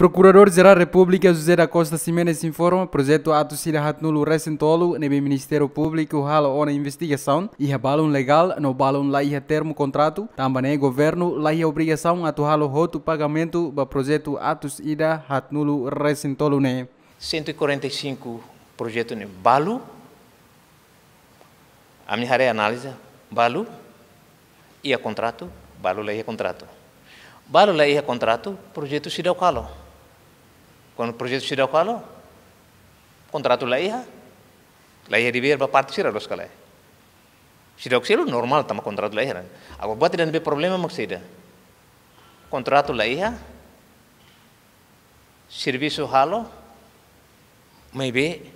Procurador Geral da República José da Costa Simenes informa projeto ato sirahat nulo recentolo no Ministério Público rala ona investigação e balão legal no balão lá ia termo contrato também é governo lá ia obrigação atu halo roto pagamento do projeto atos ida hat nulo recentolo 145 projeto ne balu a minha área análise balu ia contrato balu lá ia contrato balu lá ia contrato projeto sirau calo Quando o projeto se dá qual? Contrato lá ia. Lá ia de ver para partir a lá. Se dá o normal tama contrato lá ia. Agora bota dan de problema dá. Contrato lá ia. Serviço halo. Maybe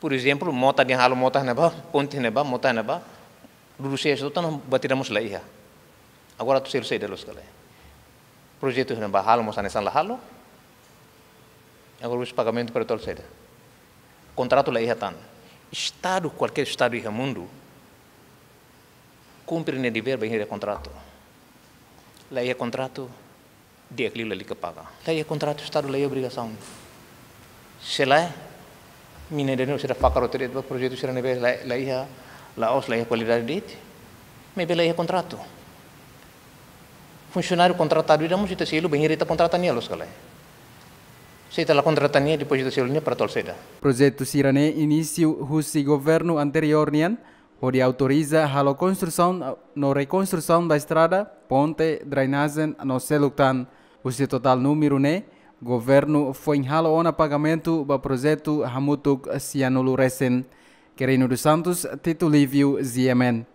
por exemplo, mota de halo mota neba, ponte neba, mota neba, lurusnya itu tanah batira ia. Agora tu selesai dalam sekali. Projeto neba halo mosane san la halo, alguns pagamento para torcida. O contrato lá ia tanto. Estado, qualquer Estado do mundo, cumpre ne dever bem o contrato. Lá ia contrato, de aquilo ali que paga. Lá ia contrato, Estado lá ia obrigação. Se lá, minha dinheiro será facar o do projeto será neve, lá ia, lá os lá ia qualidade dele, mas lá ia contrato. Funcionário contratado, e iremos, se ele bem, ele está contratando a los calais kontratannya di posisi tol seda. Projeto Sirane início rusi governo anterior nian, onde autoriza a no reconstrução da estrada, ponte, drainagem no selutan. O total número né, governo foi em halo ona pagamento para projeto Hamutuk Cianulu Recen. Querino dos Santos, Tito Livio, Ziemen.